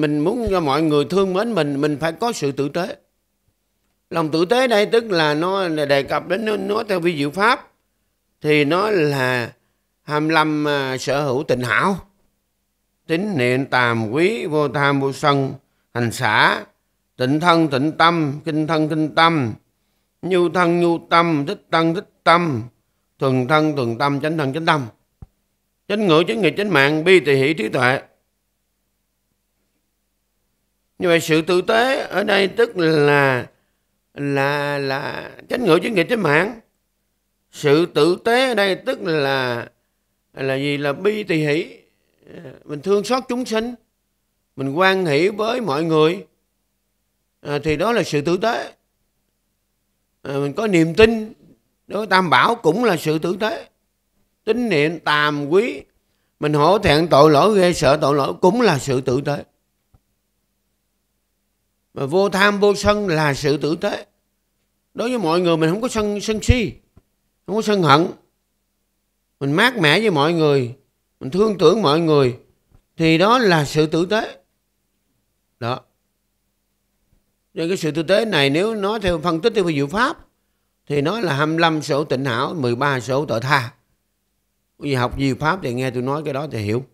Mình muốn cho mọi người thương mến mình, mình phải có sự tử tế. Lòng tử tế đây tức là nó đề cập đến nó, nó theo vi diệu pháp thì nó là hàm lâm à, sở hữu tình hảo tính niệm tàm quý vô tham vô sân hành xả tịnh thân tịnh tâm kinh thân kinh tâm nhu thân nhu tâm thích thân thích tâm thuần thân thuần tâm chánh thân chánh tâm chánh ngữ chánh nghiệp chánh mạng bi tỳ hỷ trí tuệ như vậy sự tử tế ở đây tức là là là tránh ngữ chính nghĩa chính mạng sự tử tế ở đây tức là là gì là bi tỳ hỷ ờ, mình thương xót chúng sinh mình quan hỷ với mọi người à, thì đó là sự tử tế à, mình có niềm tin đối với tam bảo cũng là sự tử tế tín niệm tàm quý mình hổ thẹn tội lỗi ghê sợ tội lỗi cũng là sự tử tế mà vô tham vô sân là sự tử tế đối với mọi người mình không có sân sân si không có sân hận mình mát mẻ với mọi người mình thương tưởng mọi người thì đó là sự tử tế đó nên cái sự tử tế này nếu nói theo phân tích theo diệu pháp thì nó là 25 số tịnh hảo, 13 số tội tha. Vì học diệu pháp thì nghe tôi nói cái đó thì hiểu.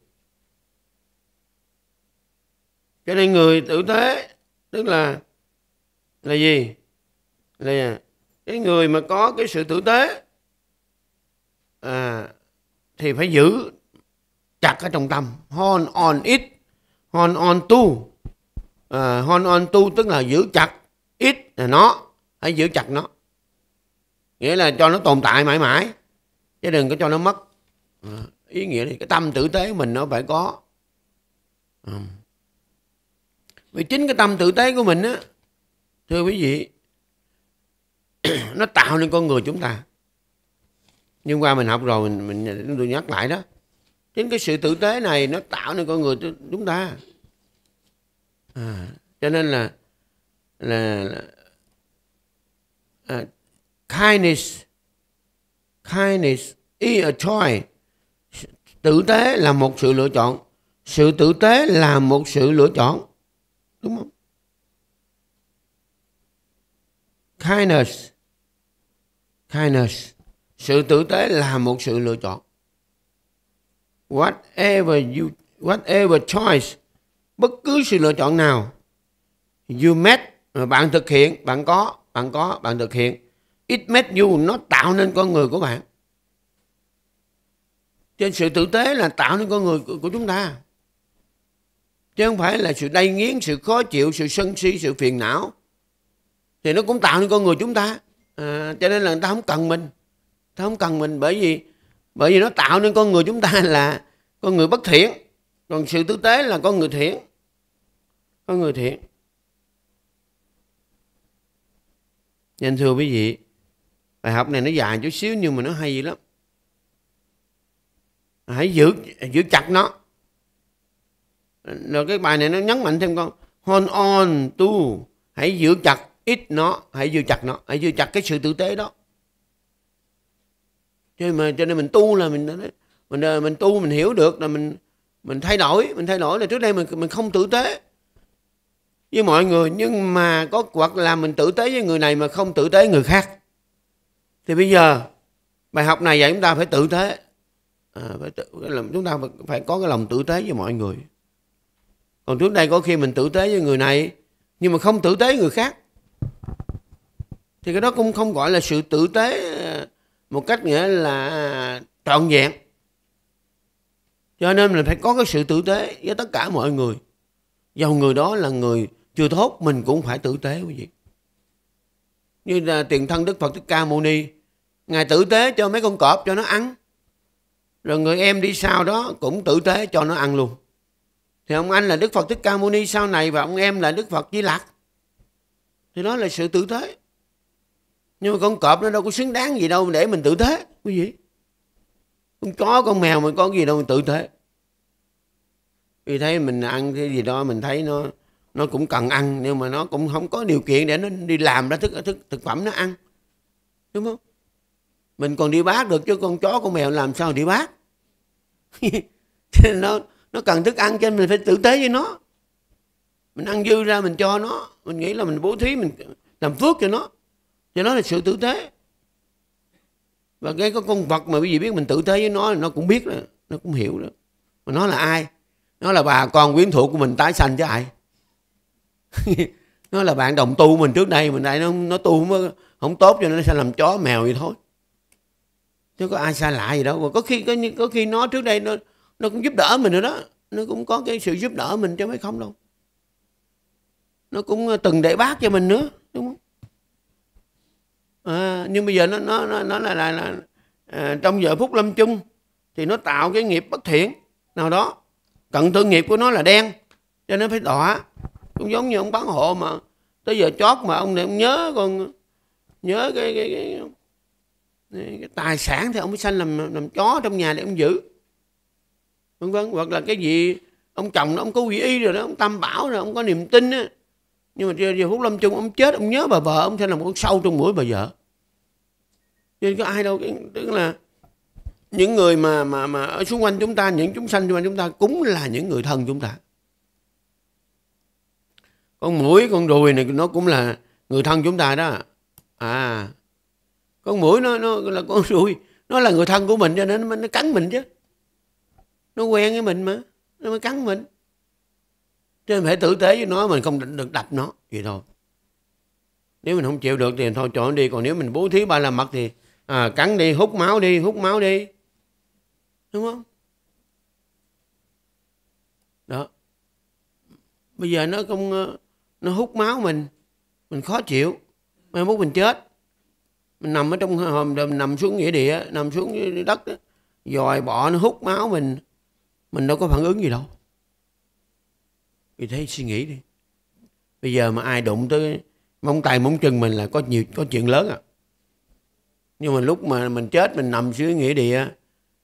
Cho nên người tử tế tức là là gì là cái người mà có cái sự tử tế à, thì phải giữ chặt ở trong tâm hon on it hon on to à, hon on to tức là giữ chặt ít là nó hãy giữ chặt nó nghĩa là cho nó tồn tại mãi mãi chứ đừng có cho nó mất à, ý nghĩa thì cái tâm tử tế của mình nó phải có à vì chính cái tâm tử tế của mình á thưa quý vị nó tạo nên con người chúng ta nhưng qua mình học rồi mình mình tôi nhắc lại đó chính cái sự tử tế này nó tạo nên con người chúng ta à, cho nên là là, là uh, kindness kindness is a choice tử tế là một sự lựa chọn sự tử tế là một sự lựa chọn Đúng không? Kindness. Kindness. Sự tử tế là một sự lựa chọn. Whatever you whatever choice bất cứ sự lựa chọn nào you make bạn thực hiện, bạn có, bạn có, bạn thực hiện. It made you nó tạo nên con người của bạn. Trên sự tử tế là tạo nên con người của chúng ta chứ không phải là sự đay nghiến sự khó chịu sự sân si sự phiền não thì nó cũng tạo nên con người chúng ta à, cho nên là người ta không cần mình ta không cần mình bởi vì bởi vì nó tạo nên con người chúng ta là con người bất thiện còn sự tử tế là con người thiện con người thiện nên thưa quý vị bài học này nó dài chút xíu nhưng mà nó hay gì lắm hãy giữ giữ chặt nó rồi cái bài này nó nhấn mạnh thêm con hold on to hãy giữ chặt ít nó hãy giữ chặt nó hãy giữ chặt cái sự tử tế đó cho nên mà cho nên mình tu là mình mình ờ, mình tu mình hiểu được là mình mình thay đổi mình thay đổi là trước đây mình mình không tử tế với mọi người nhưng mà có hoặc là mình tử tế với người này mà không tử tế người khác thì bây giờ bài học này dạy chúng ta phải tử tế à, phải tự, chúng ta phải có cái lòng tử tế với mọi người còn trước đây có khi mình tử tế với người này nhưng mà không tử tế người khác thì cái đó cũng không gọi là sự tử tế ờ, một cách nghĩa là trọn vẹn cho nên mình phải có cái sự tử tế với tất cả mọi người dầu người đó là người chưa tốt mình cũng phải tử tế quý vị như là tiền thân đức phật thích ca mâu ni ngài tử tế cho mấy con cọp cho nó ăn rồi người em đi sau đó cũng tử tế cho nó ăn luôn thì ông anh là đức phật thích ca mâu ni sau này và ông em là đức phật di lặc thì đó là sự tử thế nhưng mà con cọp nó đâu có xứng đáng gì đâu để mình tử thế cái gì con chó con mèo mình có gì đâu mình tử thế vì thấy mình ăn cái gì đó mình thấy nó nó cũng cần ăn nhưng mà nó cũng không có điều kiện để nó đi làm ra thức thức thực phẩm nó ăn đúng không mình còn đi bác được chứ con chó con mèo làm sao đi bác nó nó cần thức ăn cho nên mình phải tử tế với nó mình ăn dư ra mình cho nó mình nghĩ là mình bố thí mình làm phước cho nó cho nó là sự tử tế và cái có con vật mà quý vị biết mình tử tế với nó nó cũng biết đó, nó cũng hiểu đó mà nó là ai nó là bà con quyến thuộc của mình tái sanh chứ ai nó là bạn đồng tu mình trước đây mình đây nó, nó tu không, không tốt cho nên nó sẽ làm chó mèo vậy thôi chứ có ai xa lạ gì đâu và có khi có có khi nó trước đây nó nó cũng giúp đỡ mình nữa đó nó cũng có cái sự giúp đỡ mình chứ mấy không đâu nó cũng ờ, từng để bác cho mình nữa đúng không à, nhưng bây giờ nó nó nó, nó là, là, là à, trong giờ phút lâm chung thì nó tạo cái nghiệp bất thiện nào đó cận tử nghiệp của nó là đen cho nên phải đọa cũng giống như ông bán hộ mà tới giờ chót mà ông này ông nhớ còn nhớ cái cái, cái, cái, cái tài sản thì ông mới sanh làm làm chó trong nhà để ông giữ vân vân hoặc là cái gì ông chồng nó ông có quy y rồi đó ông tam bảo rồi ông có niềm tin á nhưng mà giờ phút lâm chung ông chết ông nhớ bà vợ ông là một con sâu trong mũi bà vợ nên có ai đâu tức là những người mà mà mà ở xung quanh chúng ta những chúng sanh xung quanh chúng ta cũng là những người thân chúng ta con mũi con ruồi này nó cũng là người thân chúng ta đó à con mũi nó nó là con ruồi nó là người thân của mình cho nên nó, nó cắn mình chứ nó quen với mình mà nó mới cắn mình cho nên phải tử tế với nó mình không được đập nó vậy thôi nếu mình không chịu được thì thôi chọn đi còn nếu mình bố thí ba la mật thì à, cắn đi hút máu đi hút máu đi đúng không đó bây giờ nó không ờ, nó hút máu mình mình khó chịu mai mốt mình chết mình nằm ở trong hòm nằm xuống nghĩa địa nằm xuống đất dòi bỏ nó hút máu mình mình đâu có phản ứng gì đâu vì thế suy nghĩ đi bây giờ mà ai đụng tới móng tay móng chân mình là có nhiều có chuyện lớn à nhưng mà lúc mà mình chết mình nằm dưới nghĩa địa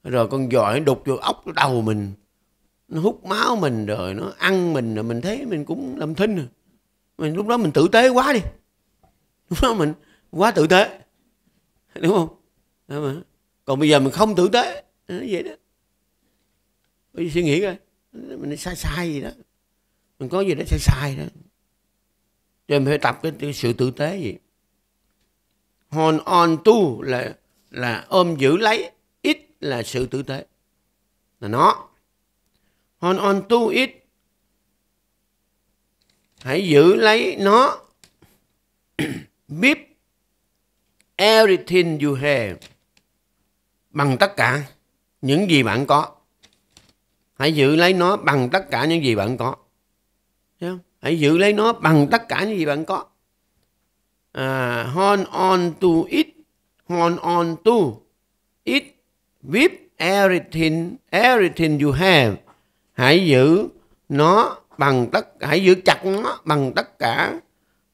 rồi con giỏi đục vô ốc đầu mình nó hút máu mình rồi nó ăn mình rồi mình thấy mình cũng làm thinh rồi à. mình lúc đó mình tử tế quá đi lúc đó mình quá tử tế đúng không còn bây giờ mình không tử tế nó vậy đó bây giờ suy nghĩ coi mình sai sai gì đó mình có gì đó sai sai đó cho mình phải tập cái, cái sự tử tế gì hồn on tu là là ôm giữ lấy ít là sự tử tế là nó hồn on tu ít hãy giữ lấy nó biết everything you have bằng tất cả những gì bạn có hãy giữ lấy nó bằng tất cả những gì bạn có Thấy không? hãy giữ lấy nó bằng tất cả những gì bạn có à, hold on to it hold on to it with everything everything you have hãy giữ nó bằng tất hãy giữ chặt nó bằng tất cả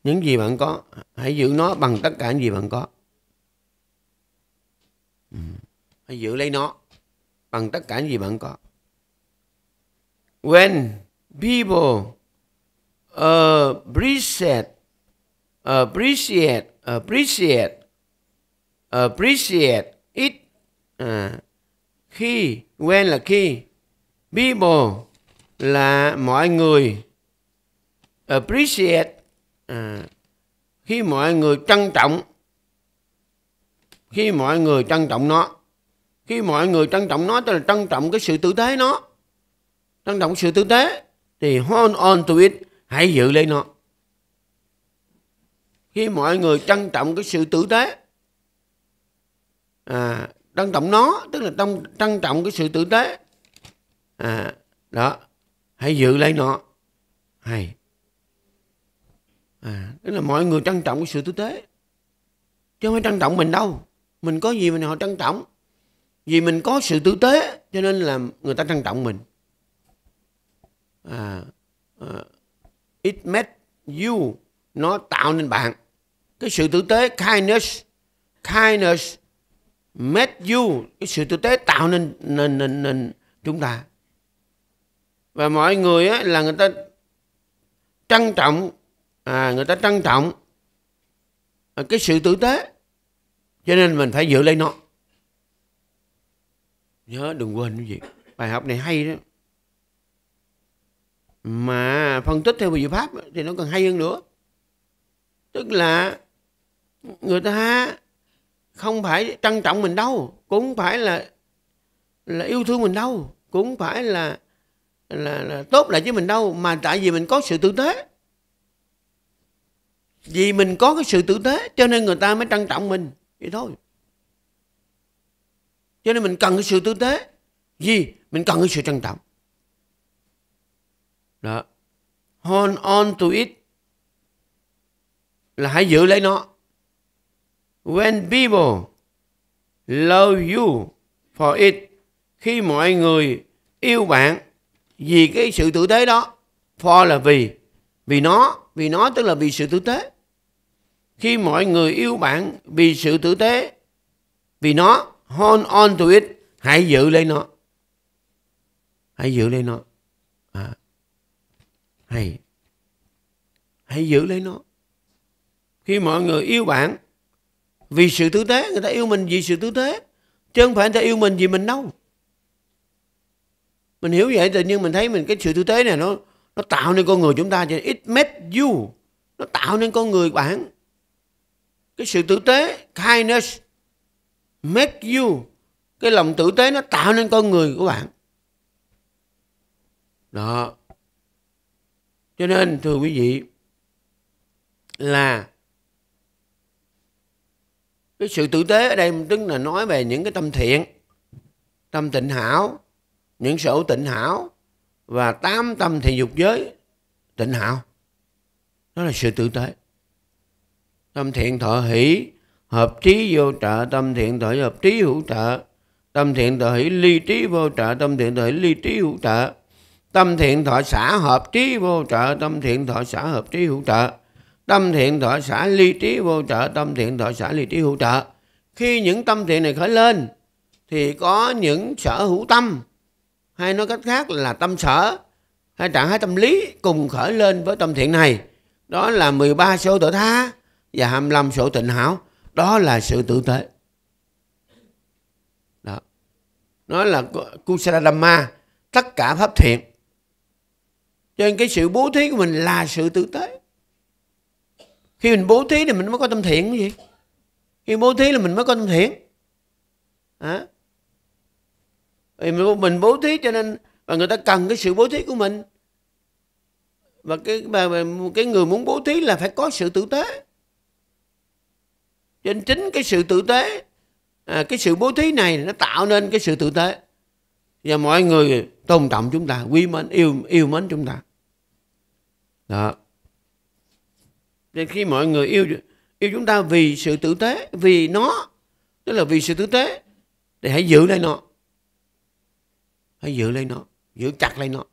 những gì bạn có hãy giữ nó bằng tất cả những gì bạn có ừ. hãy giữ lấy nó bằng tất cả những gì bạn có when people uh, appreciate appreciate appreciate appreciate it à, khi when là khi people là mọi người appreciate à, khi mọi người trân trọng khi mọi người trân trọng nó khi mọi người trân trọng nó tức là trân trọng cái sự tử tế nó năng động sự tử tế thì hold on to it hãy giữ lấy nó khi mọi người trân trọng cái sự tử tế à, trân trọng nó tức là trong trân trọng cái sự tử tế à, đó hãy giữ lấy nó hay à, tức là mọi người trân trọng cái sự tử tế chứ không phải trân trọng mình đâu mình có gì mà họ trân trọng vì mình có sự tử tế cho nên là người ta trân trọng mình uh, it made you nó tạo nên bạn cái sự tử tế kindness kindness made you cái sự tử tế tạo nên nên nên, nên chúng ta và mọi người á, là người ta trân trọng à, người ta trân trọng cái sự tử tế cho nên mình phải giữ lấy nó nhớ đừng quên cái gì bài học này hay đó mà phân tích theo diệu pháp thì nó còn hay hơn nữa tức là người ta không phải trân trọng mình đâu cũng phải là là yêu thương mình đâu cũng phải là là, là tốt lại với mình đâu mà tại vì mình có sự tử tế vì mình có cái sự tử tế cho nên người ta mới trân trọng mình vậy thôi cho nên mình cần cái sự tử tế vì mình cần cái sự trân trọng đó hold on to it là hãy giữ lấy nó when people love you for it khi mọi người yêu bạn vì cái sự tử tế đó for là vì vì nó vì nó tức là vì sự tử tế khi mọi người yêu bạn vì sự tử tế vì nó hold on to it hãy giữ lấy nó hãy giữ lấy nó Hãy, hãy giữ lấy nó. Khi mọi người yêu bạn, vì sự tử tế, người ta yêu mình vì sự tử tế. Chứ không phải người ta yêu mình vì mình đâu. Mình hiểu vậy tự nhiên mình thấy mình cái sự tử tế này nó nó tạo nên con người chúng ta. It made you. Nó tạo nên con người bạn. Cái sự tử tế, kindness, make you. Cái lòng tử tế nó tạo nên con người của bạn. Đó. Cho nên thưa quý vị là cái sự tử tế ở đây tức là nói về những cái tâm thiện, tâm tịnh hảo, những sở tịnh hảo và tám tâm thì dục giới tịnh hảo. Đó là sự tử tế. Tâm thiện thọ hỷ, hợp trí vô trợ, tâm thiện thọ hợp trí hữu trợ, tâm thiện thọ hỷ ly trí vô trợ, tâm thiện thọ hỷ ly trí hữu trợ tâm thiện thọ xã hợp trí vô trợ tâm thiện thọ xã hợp trí hữu trợ tâm thiện thọ xã ly trí vô trợ tâm thiện thọ xã ly trí hữu trợ khi những tâm thiện này khởi lên thì có những sở hữu tâm hay nói cách khác là tâm sở hay trạng thái tâm lý cùng khởi lên với tâm thiện này đó là 13 số tự tha và 25 số tịnh hảo đó là sự tự tế đó nó là kusala dhamma tất cả pháp thiện cho nên cái sự bố thí của mình là sự tử tế khi mình bố thí thì mình mới có tâm thiện cái gì khi bố thí là mình mới có tâm thiện à. mình mình bố thí cho nên và người ta cần cái sự bố thí của mình và cái mà, mà cái người muốn bố thí là phải có sự tử tế cho nên chính cái sự tử tế à, cái sự bố thí này nó tạo nên cái sự tử tế và mọi người tôn trọng chúng ta quý mến yêu yêu mến chúng ta đó nên khi mọi người yêu yêu chúng ta vì sự tử tế vì nó tức là vì sự tử tế thì hãy giữ lấy nó hãy giữ lấy nó giữ chặt lấy nó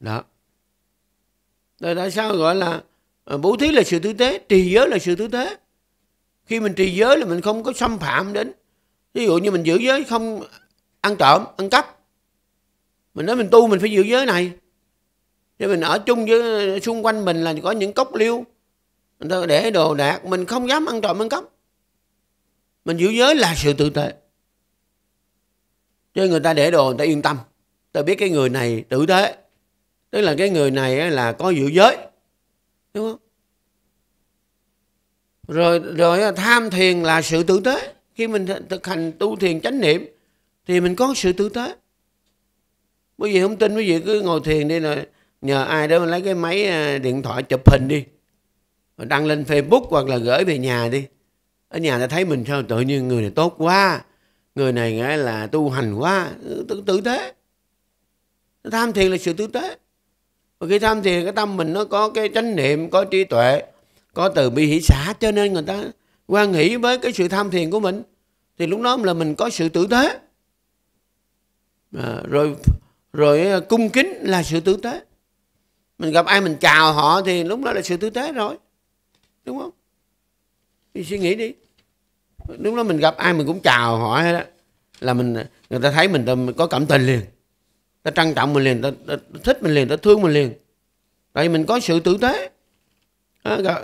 đó tại sao gọi là à, bố thí là sự tử tế trì giới là sự tử tế khi mình trì giới là mình không có xâm phạm đến ví dụ như mình giữ giới không ăn trộm ăn cắp mình nói mình tu mình phải giữ giới này để mình ở chung với xung quanh mình là có những cốc liêu người ta để đồ đạc mình không dám ăn trộm ăn cắp mình giữ giới là sự tự tế cho người ta để đồ người ta yên tâm ta biết cái người này tử tế tức là cái người này là có giữ giới đúng không rồi rồi tham thiền là sự tử tế khi mình thực hành tu thiền chánh niệm thì mình có sự tử tế Bởi vì không tin quý vị cứ ngồi thiền đi là nhờ ai đó lấy cái máy à, điện thoại chụp hình đi rồi đăng lên facebook hoặc là gửi về nhà đi ở nhà ta thấy mình sao tự nhiên người này tốt quá người này nghĩa là tu hành quá tử, tử tế tham thiền là sự tử tế và khi tham thiền cái tâm mình nó có cái chánh niệm có trí tuệ có từ bi hỷ xã cho nên người ta quan hỷ với cái sự tham thiền của mình thì lúc đó là mình có sự tử tế à, rồi rồi ờ, cung kính là sự tử tế mình gặp ai mình chào họ thì lúc đó là sự tử tế rồi đúng không thì suy nghĩ đi lúc đó mình gặp ai mình cũng chào họ hay đó là mình người ta thấy mình, ta, có cảm tình liền ta trân trọng mình liền ta, ta, ta thích mình liền ta thương mình liền tại vì mình có sự tử tế đó, ờ, gặp,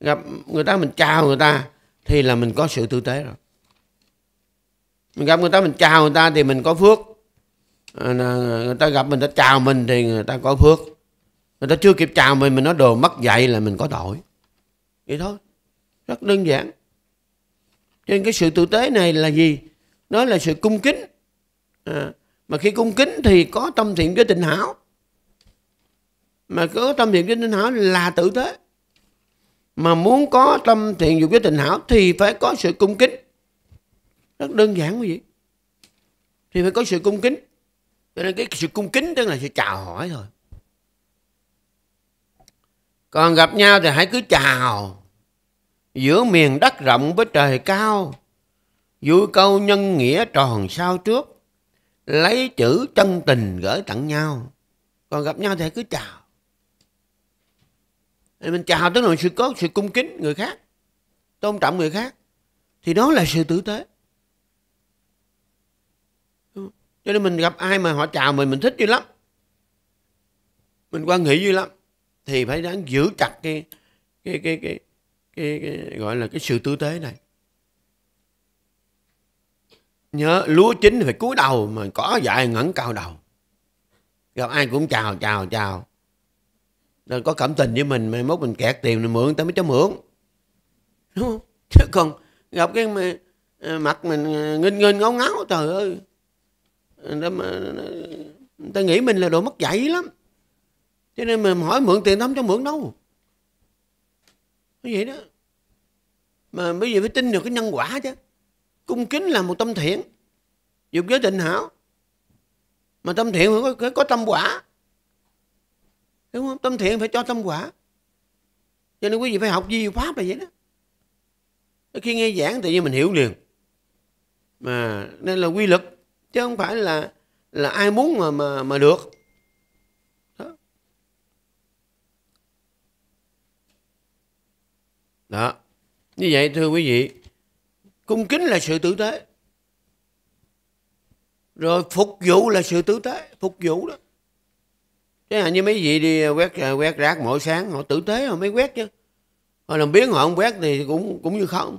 gặp người ta mình chào người ta thì là mình có sự tử tế rồi mình gặp người ta mình chào người ta thì mình có phước Ờ, người ta gặp mình ta chào mình thì người ta có phước người ta chưa kịp chào mình mình nói đồ mất dạy là mình có tội vậy thôi rất đơn giản cho nên cái sự tử tế này là gì nó là sự cung kính à, mà khi cung kính thì có tâm thiện với tình hảo mà có tâm thiện với tình hảo là tử tế mà muốn có tâm thiện dục với tình hảo thì phải có sự cung kính rất đơn giản quý vị thì phải có sự cung kính cho nên cái sự cung kính tức là sự chào hỏi thôi còn gặp nhau thì hãy cứ chào giữa miền đất rộng với trời cao vui câu nhân nghĩa tròn sao trước lấy chữ chân tình gửi tặng nhau còn gặp nhau thì hãy cứ chào mình chào tức là sự có sự cung kính người khác tôn trọng người khác thì đó là sự tử tế cho nên mình gặp ai mà họ chào mình mình thích dữ lắm mình quan hệ dữ lắm thì phải đáng giữ chặt cái cái cái cái, cái, cái, cái gọi là cái sự tư tế này nhớ lúa chín phải cúi đầu mà có dại ngẩng cao đầu gặp ai cũng chào chào chào rồi có cảm tình với mình mai mốt mình kẹt tiền mình mượn tao mới cho mượn chứ còn gặp cái à, mặt mình à, nghinh nghinh ngáo ngáo trời ơi người ta, nghĩ mình là đồ mất dạy lắm cho nên mình hỏi mượn tiền không cho mượn đâu như vậy đó mà bây giờ phải tin được cái nhân quả chứ cung kính là một tâm thiện dục giới tịnh hảo mà tâm thiện phải có, phải có tâm quả đúng không tâm thiện phải cho tâm quả cho nên quý vị phải học di pháp là vậy đó khi nghe giảng tự nhiên mình hiểu liền mà nên là quy luật chứ không phải là là ai muốn mà mà mà được đó, đó. như vậy thưa quý vị cung kính là sự tử tế rồi phục vụ là sự tử tế phục vụ đó thế hạn như mấy vị đi quét à, quét rác mỗi sáng họ tử tế họ mới quét chứ họ làm biến họ không quét thì cũng cũng như không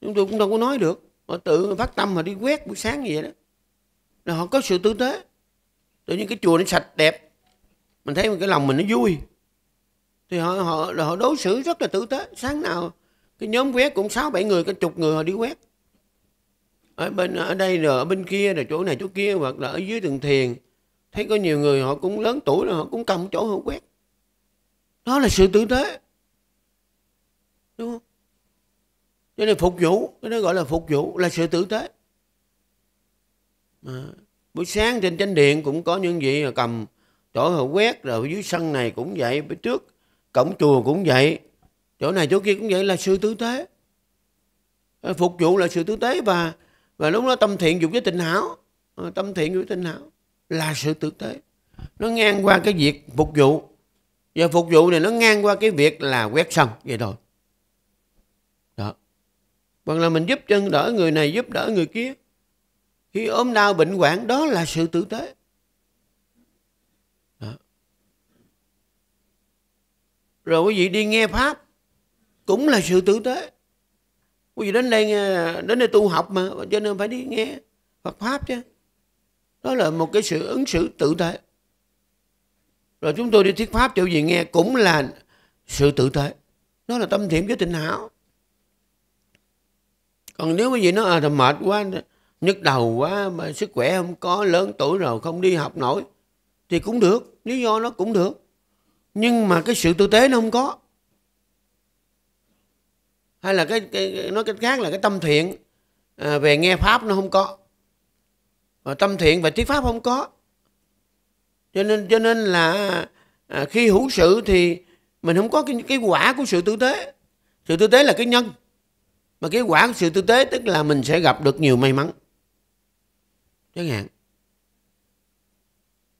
chúng tôi cũng đâu có nói được họ tự phát tâm mà đi quét buổi sáng như vậy đó là họ có sự tử tế tự nhiên cái chùa nó sạch đẹp mình thấy cái lòng mình nó vui thì họ họ là họ đối xử rất là tử tế sáng nào cái nhóm quét cũng sáu bảy người cái chục người họ đi quét ở bên ở đây rồi ở bên kia rồi chỗ này chỗ kia hoặc là ở dưới đường thiền thấy có nhiều người họ cũng lớn tuổi rồi họ cũng cầm chỗ họ quét đó là sự tử tế đúng không cho nên phục vụ cái đó gọi là phục vụ là sự tử tế à, buổi sáng trên chánh điện cũng có những vị cầm chỗ họ quét rồi dưới sân này cũng vậy phía trước cổng chùa cũng vậy chỗ này chỗ kia cũng vậy là sự tứ tế ờ, phục vụ là sự tứ tế và và lúc đó tâm thiện dục với tình hảo ờ, tâm thiện với tình hảo là sự tử tế nó ngang qua cái việc phục vụ và phục vụ này nó ngang qua cái việc là quét sân vậy thôi đó hoặc là mình giúp chân đỡ người này giúp đỡ người kia khi ốm đau bệnh hoạn đó là sự tử tế. Đó. Rồi quý vị đi nghe Pháp cũng là sự tử tế. Quý vị đến đây nghe đến đây tu học mà cho nên phải đi nghe Phật Pháp chứ. Đó là một cái sự ứng xử tử tế. Rồi chúng tôi đi thuyết Pháp cho gì nghe cũng là sự tử tế. đó là tâm thiện với tình hảo. Còn nếu quý vị nói à, mệt quá nhức đầu quá mà sức khỏe không có lớn tuổi rồi không đi học nổi thì cũng được lý do nó cũng được nhưng mà cái sự tư tế nó không có hay là cái, cái nói cách khác là cái tâm thiện à, về nghe pháp nó không có và tâm thiện về thuyết pháp không có cho nên cho nên là à, khi hữu sự thì mình không có cái, cái quả của sự tư tế sự tư tế là cái nhân mà cái quả của sự tư tế tức là mình sẽ gặp được nhiều may mắn chẳng hạn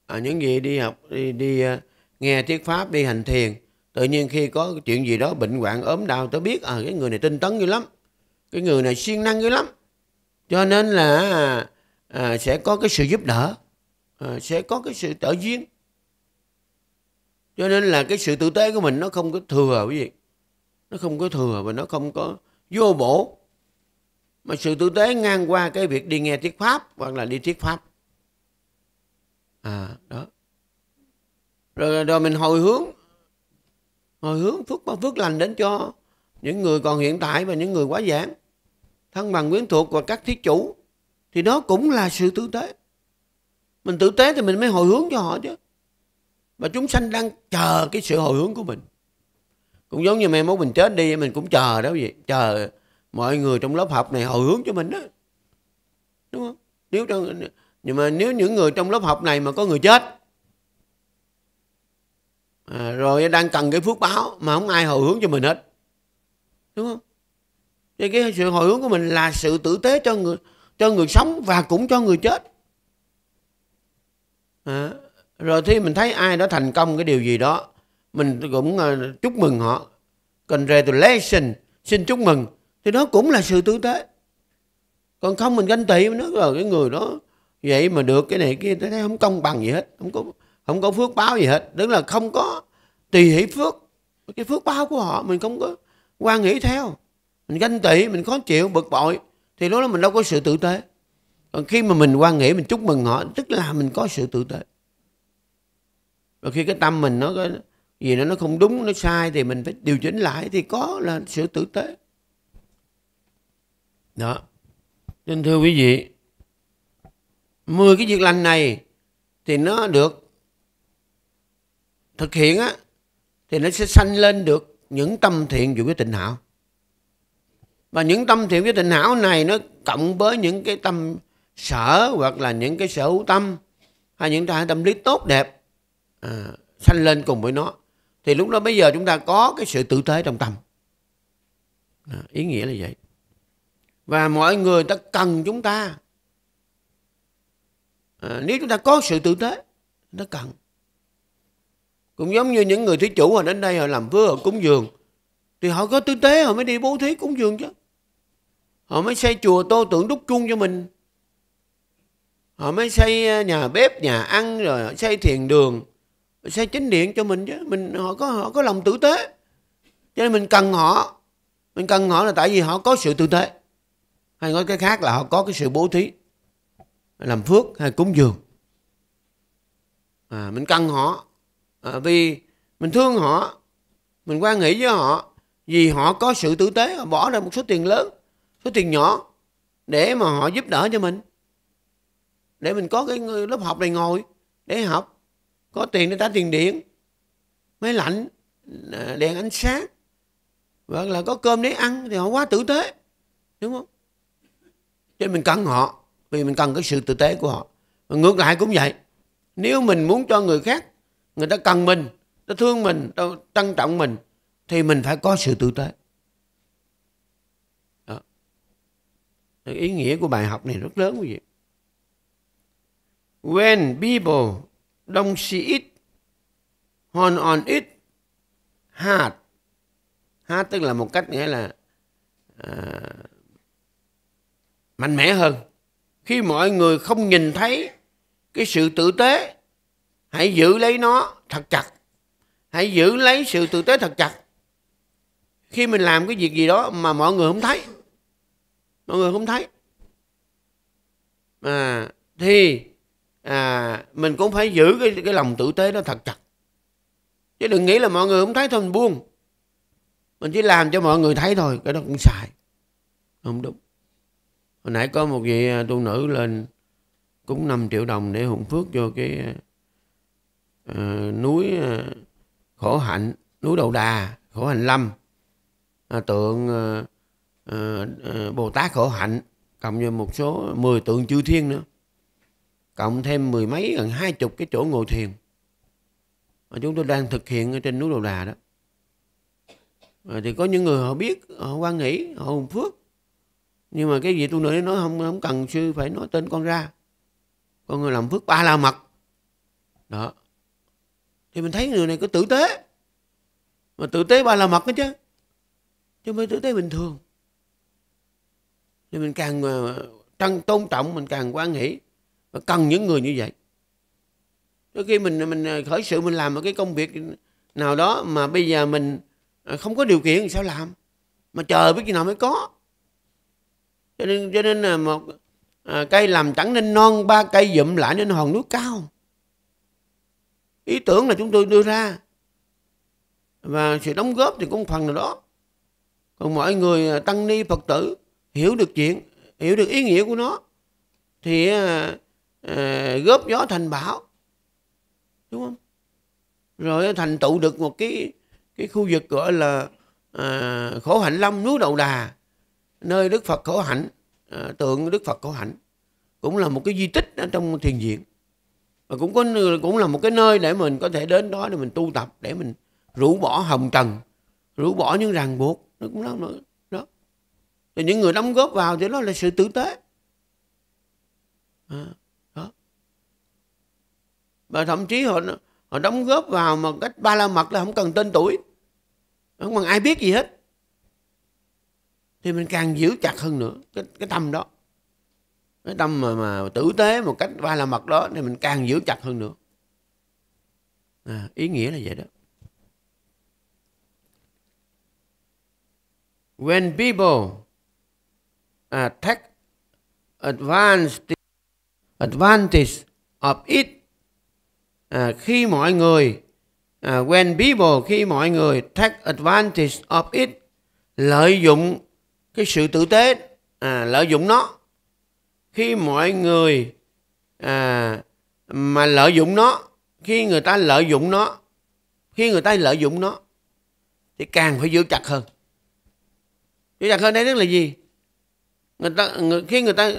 à, những gì đi học đi, đi à, nghe thuyết pháp đi hành thiền tự nhiên khi có chuyện gì đó bệnh hoạn ốm đau tôi biết à cái người này tinh tấn dữ lắm cái người này siêng năng dữ lắm cho nên là à, sẽ có cái sự giúp đỡ à, sẽ có cái sự trợ duyên cho nên là cái sự tử tế của mình nó không có thừa quý vị nó không có thừa và nó không có vô bổ mà sự tử tế ngang qua cái việc đi nghe thuyết pháp hoặc là đi thuyết pháp à đó rồi rồi mình hồi hướng hồi hướng phước phước lành đến cho những người còn hiện tại và những người quá giảng thân bằng quyến thuộc và các thiết chủ thì đó cũng là sự tử tế mình tử tế thì mình mới hồi hướng cho họ chứ và chúng sanh đang chờ cái sự hồi hướng của mình cũng giống như mai mốt mình chết đi mình cũng chờ đó vậy chờ mọi người trong lớp học này hồi hướng cho mình đó đúng không nếu trong nhưng mà nếu những người trong lớp học này mà có người chết à, rồi đang cần cái phước báo mà không ai hồi hướng cho mình hết đúng không thì cái sự hồi hướng của mình là sự tử tế cho người cho người sống và cũng cho người chết à, rồi khi mình thấy ai đó thành công cái điều gì đó mình cũng uh, chúc mừng họ congratulation xin chúc mừng thì đó cũng là sự tử tế còn không mình ganh tị nó rồi ờ, cái người đó vậy mà được cái này kia thấy không công bằng gì hết không có không có phước báo gì hết tức là không có tùy hỷ phước cái phước báo của họ mình không có quan nghĩ theo mình ganh tị mình khó chịu bực bội thì lúc đó mình đâu có sự tử tế còn khi mà mình quan nghĩ mình chúc mừng họ tức là mình có sự tử tế và khi cái tâm mình nó cái gì đó nó không đúng nó sai thì mình phải điều chỉnh lại thì có là sự tử tế đó nên thưa quý vị 10 cái việc lành này thì nó được thực hiện á thì nó sẽ sanh lên được những tâm thiện dụng với tình hảo và những tâm thiện với tình hảo này nó cộng với những cái tâm sở hoặc là những cái sở hữu tâm hay những cái tâm lý tốt đẹp à, sanh lên cùng với nó thì lúc đó bây giờ chúng ta có cái sự tử tế trong tâm à, ý nghĩa là vậy và mọi người ta cần chúng ta à, nếu chúng ta có sự tử tế nó cần cũng giống như những người thí chủ họ đến đây họ làm vứa họ cúng dường thì họ có tử tế họ mới đi bố thí cúng dường chứ họ mới xây chùa tô tượng đúc chuông cho mình họ mới xây à, nhà bếp nhà ăn rồi xây thiền đường xây chính điện cho mình chứ mình họ có họ có lòng tử tế cho nên mình cần họ mình cần họ là tại vì họ có sự tử tế hay nói cái khác là họ có cái sự bố thí làm phước hay cúng dường à, mình cần họ à, vì mình thương họ mình quan nghĩ với họ vì họ có sự tử tế họ bỏ ra một số tiền lớn số tiền nhỏ để mà họ giúp đỡ cho mình để mình có cái lớp học này ngồi để học có tiền để trả tiền điện máy lạnh à, đèn ánh sáng hoặc là có cơm để ăn thì họ quá tử tế đúng không chứ mình cần họ vì mình cần cái sự tử tế của họ và ngược lại cũng vậy nếu mình muốn cho người khác người ta cần mình ta thương mình ta trân trọng mình thì mình phải có sự tử tế Đó. ý nghĩa của bài học này rất lớn quý vị when people don't see it hold on it hard hard tức là một cách nghĩa là uh, mạnh mẽ hơn khi mọi người không nhìn thấy cái sự tử tế hãy giữ lấy nó thật chặt hãy giữ lấy sự tử tế thật chặt khi mình làm cái việc gì đó mà mọi người không thấy mọi người không thấy à, thì à, mình cũng phải giữ cái, cái lòng tử tế đó thật chặt chứ đừng nghĩ là mọi người không thấy thôi mình buông mình chỉ làm cho mọi người thấy thôi cái đó cũng sai không đúng Hồi nãy có một vị à, tu nữ lên cúng 5 triệu đồng để hùng phước cho cái uh, núi khổ hạnh, núi đầu đà, khổ hạnh lâm, uh, tượng uh, uh, Bồ Tát khổ hạnh, cộng với một số 10 tượng chư thiên nữa. Cộng thêm mười mấy gần hai chục cái chỗ ngồi thiền. mà Chúng tôi đang thực hiện ở trên núi đầu đà đó. Thì có những người họ biết, họ quan nghĩ, họ hùng phước nhưng mà cái gì tu nữ nói không không cần sư phải nói tên con ra con người làm phước ba la mật đó thì mình thấy người này có tử tế mà tử tế ba la mật đó chứ chứ mới tử tế bình thường thì mình càng à, trân tôn trọng mình càng quan hỷ và cần những người như vậy đôi khi mình mình à, khởi sự mình làm một cái công việc nào đó mà bây giờ mình à, không có điều kiện thì sao làm mà chờ biết khi nào mới có cho nên cho nên là một à, cây làm chẳng nên non ba cây dụm lại nên hòn núi cao ý tưởng là chúng tôi đưa ra và sự đóng góp thì cũng phần nào đó còn mọi người à, tăng ni phật tử hiểu được chuyện hiểu được ý nghĩa của nó thì à, à, góp gió thành bão đúng không rồi thành tựu được một cái cái khu vực gọi là à, khổ hạnh lâm núi đầu đà nơi Đức Phật khổ hạnh à, tượng Đức Phật khổ hạnh cũng là một cái di tích ở trong thiền viện và cũng có cũng là một cái nơi để mình có thể đến đó để mình tu tập để mình rũ bỏ hồng trần rũ bỏ những ràng buộc nó cũng đó đó thì những người đóng góp vào thì đó là sự tử tế à, đó và thậm chí họ họ đóng góp vào mà cách ba la mật là không cần tên tuổi không cần ai biết gì hết thì mình càng giữ chặt hơn nữa cái cái tâm đó cái tâm mà mà tử tế một cách ba la mật đó thì mình càng giữ chặt hơn nữa à, ý nghĩa là vậy đó when people uh, take advantage advantage of it à, khi mọi người à, when people khi mọi người take advantage of it lợi dụng cái sự tử tế à, lợi dụng nó khi mọi người à, mà lợi dụng nó khi người ta lợi dụng nó khi người ta lợi dụng nó thì càng phải giữ chặt hơn giữ chặt hơn đây tức là gì người ta người, khi người ta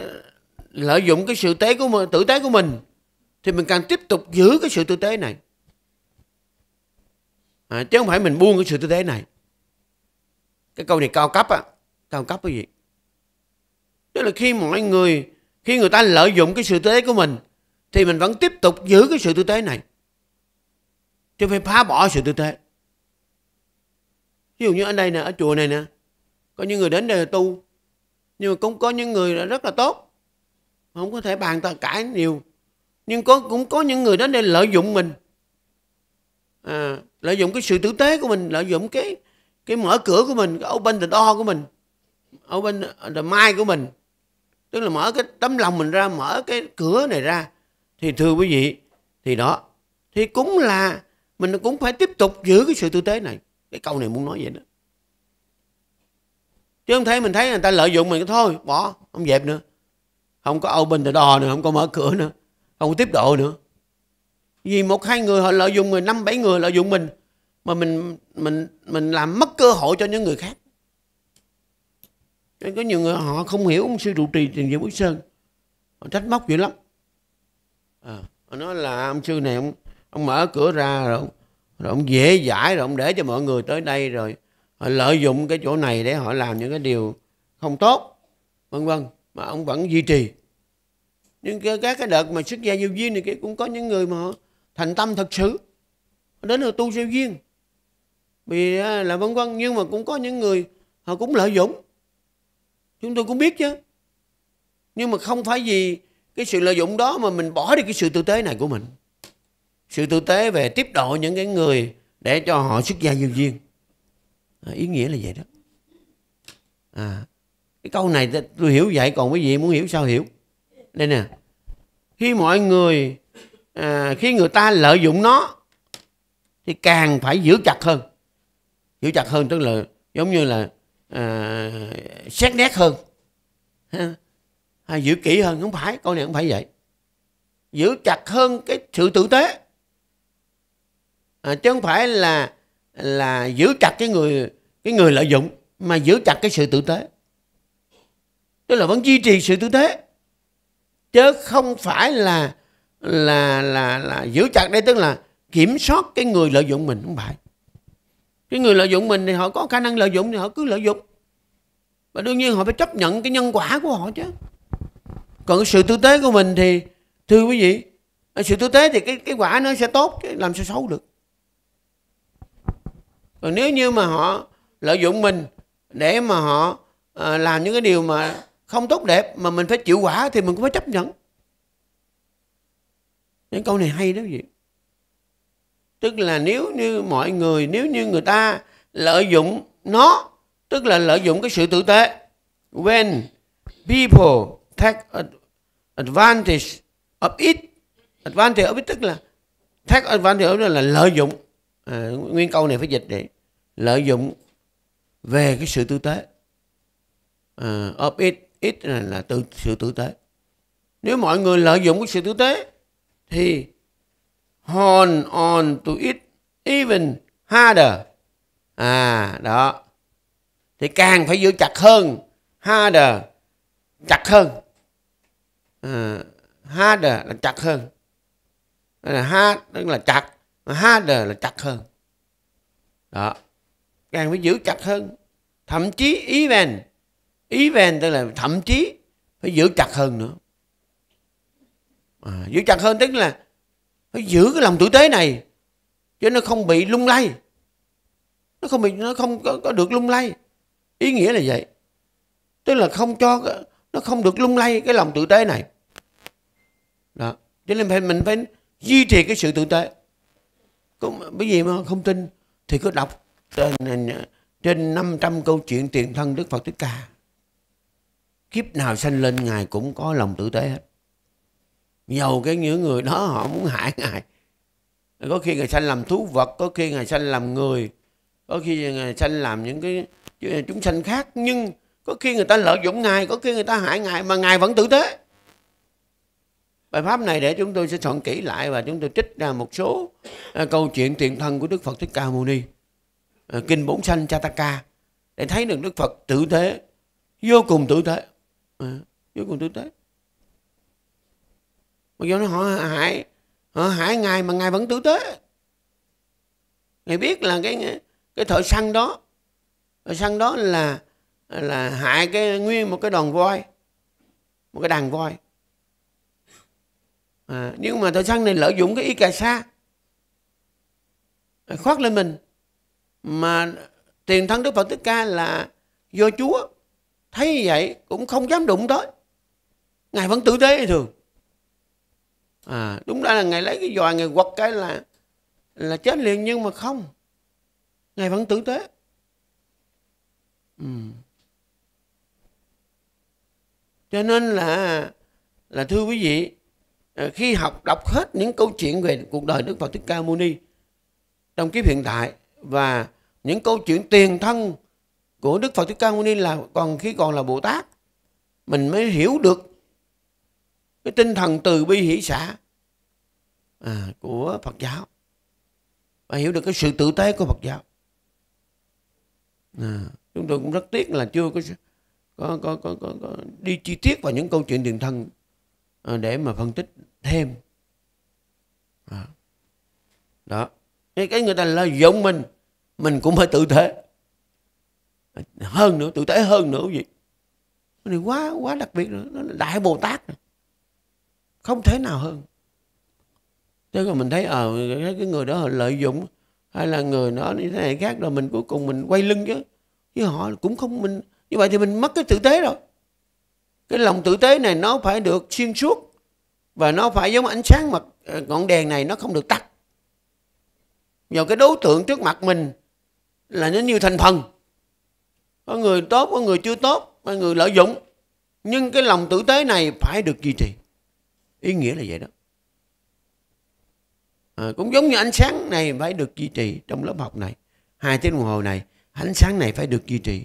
lợi dụng cái sự tế của mình, tử tế của mình thì mình càng tiếp tục giữ cái sự tử tế này à, chứ không phải mình buông cái sự tử tế này cái câu này cao cấp á cao cấp cái gì tức là khi mọi người khi người ta lợi dụng cái sự tế của mình thì mình vẫn tiếp tục giữ cái sự tư tế này chứ phải phá bỏ sự tư tế ví dụ như ở đây nè ở chùa này nè có những người đến đây là tu nhưng mà cũng có những người là rất là tốt không có thể bàn ta cãi nhiều nhưng có cũng có những người đến đây lợi dụng mình à, lợi dụng cái sự tử tế của mình lợi dụng cái cái mở cửa của mình cái open the door của mình ở bên the mai của mình tức là mở cái tấm lòng mình ra mở cái cửa này ra thì thưa quý vị thì đó thì cũng là mình cũng phải tiếp tục giữ cái sự tư tế này cái câu này muốn nói vậy đó chứ không thấy mình thấy người ta lợi dụng mình thôi bỏ không dẹp nữa không có open the đò nữa không có mở cửa nữa không có tiếp độ nữa vì một hai người họ lợi dụng người năm bảy người lợi dụng mình mà mình mình mình làm mất cơ hội cho những người khác nên có nhiều người họ không hiểu ông sư trụ trì Trần Diệu Quốc Sơn họ trách móc dữ lắm à, họ nói là ông sư này ông ông mở cửa ra rồi rồi ông dễ dãi rồi ông để cho mọi người tới đây rồi họ lợi dụng cái chỗ này để họ làm những cái điều không tốt vân vân mà ông vẫn duy trì nhưng cái, các cái đợt mà xuất gia diêu viên này cũng có những người mà họ thành tâm thật sự đến họ tu diêu viên vì à, là vân vân nhưng mà cũng có những người họ cũng lợi dụng chúng tôi cũng biết chứ nhưng mà không phải vì cái sự lợi dụng đó mà mình bỏ đi cái sự tử tế này của mình sự tử tế về tiếp độ những cái người để cho họ xuất gia nhiều duyên à, ý nghĩa là vậy đó à cái câu này tôi hiểu vậy còn quý vị muốn hiểu sao hiểu đây nè khi mọi người à, khi người ta lợi dụng nó thì càng phải giữ chặt hơn giữ chặt hơn tức là giống như là à, xét nét hơn ha? giữ kỹ hơn không phải câu này không phải vậy giữ chặt hơn cái sự tử tế à, chứ không phải là là giữ chặt cái người cái người lợi dụng mà giữ chặt cái sự tử tế tức là vẫn duy trì sự tử tế chứ không phải là là là là giữ chặt đây tức là kiểm soát cái người lợi dụng mình không phải cái người lợi dụng mình thì họ có khả năng lợi dụng thì họ cứ lợi dụng và đương nhiên họ phải chấp nhận cái nhân quả của họ chứ còn sự tử tế của mình thì thưa quý vị sự tử tế thì cái cái quả nó sẽ tốt chứ làm sao xấu được còn nếu như mà họ lợi dụng mình để mà họ à, làm những cái điều mà không tốt đẹp mà mình phải chịu quả thì mình cũng phải chấp nhận những câu này hay đó vậy tức là nếu như mọi người nếu như người ta lợi dụng nó tức là lợi dụng cái sự tử tế when people take advantage of it advantage of it tức là take advantage of it là lợi dụng à, nguyên câu này phải dịch để lợi dụng về cái sự tử tế à, of it ít là, là tự sự tử tế nếu mọi người lợi dụng cái sự tử tế thì hold on to it even harder. À, đó. Thì càng phải giữ chặt hơn. Harder, chặt hơn. À, harder là chặt hơn. hard, tức là chặt. Harder là chặt hơn. Đó. Càng phải giữ chặt hơn. Thậm chí even. Even tức là thậm chí phải giữ chặt hơn nữa. À, giữ chặt hơn tức là phải giữ cái lòng tử tế này cho nó không bị lung lay nó không bị nó không có, có được lung lay ý nghĩa là vậy tức là không cho nó không được lung lay cái lòng tử tế này đó cho nên phải mình phải duy trì cái sự tử tế cũng bởi vì mà không tin thì cứ đọc trên, trên 500 câu chuyện tiền thân Đức Phật Thích Ca kiếp nào sanh lên ngài cũng có lòng tử tế hết dầu cái những người đó họ muốn hại ngài có khi ngài sanh làm thú vật có khi ngài sanh làm người có khi ngài sanh làm những cái chúng sanh khác nhưng có khi người ta lợi dụng ngài có khi người ta hại ngài mà ngài vẫn tử tế bài pháp này để chúng tôi sẽ soạn kỹ lại và chúng tôi trích ra một số à, câu chuyện tiện thân của đức phật thích ca mâu ni à, kinh bốn sanh chataka để thấy được đức phật tử tế vô cùng tử tế à, vô cùng tử tế mặc dù nó họ hại họ hại ngài mà ngài vẫn tử tế ngài biết là cái cái thợ săn đó thợ săn đó là là hại cái nguyên một cái đòn voi một cái đàn voi à, nhưng mà thợ săn này lợi dụng cái y cà sa khoác lên mình mà tiền thân đức phật thích ca là do chúa thấy như vậy cũng không dám đụng tới ngài vẫn tử tế thường à, đúng ra là ngài lấy cái dòi ngài quật cái là là chết liền nhưng mà không ngài vẫn tử tế ừ. cho nên là là thưa quý vị à, khi học đọc hết những câu chuyện về cuộc đời Đức Phật Thích Ca Mâu Ni trong kiếp hiện tại và những câu chuyện tiền thân của Đức Phật Thích Ca Mâu Ni là còn khi còn là Bồ Tát mình mới hiểu được cái tinh thần từ bi hỷ xã à, của Phật giáo và hiểu được cái sự tử tế của Phật giáo à, chúng tôi cũng rất tiếc là chưa có có, có, có, có, có đi chi tiết vào những câu chuyện tiền thân à, để mà phân tích thêm à. đó cái, cái người ta lợi dụng mình mình cũng phải tử tế hơn nữa tử tế hơn nữa gì cái này quá quá đặc biệt nữa nó là đại bồ tát không thể nào hơn thế còn mình thấy ở ờ, à, cái người đó họ lợi dụng hay là người nó như thế này khác rồi mình cuối cùng mình quay lưng chứ chứ họ cũng không mình như vậy thì mình mất cái tử tế rồi cái lòng tử tế này nó phải được xuyên suốt và nó phải giống ánh sáng mặt ờ, ngọn đèn này nó không được tắt vào cái đối tượng trước mặt mình là nó nhiều thành phần có người tốt có người chưa tốt có người lợi dụng nhưng cái lòng tử tế này phải được duy trì ý nghĩa là vậy đó à, cũng giống như ánh sáng này phải được duy trì trong lớp học này hai tiếng đồng hồ này ánh sáng này phải được duy trì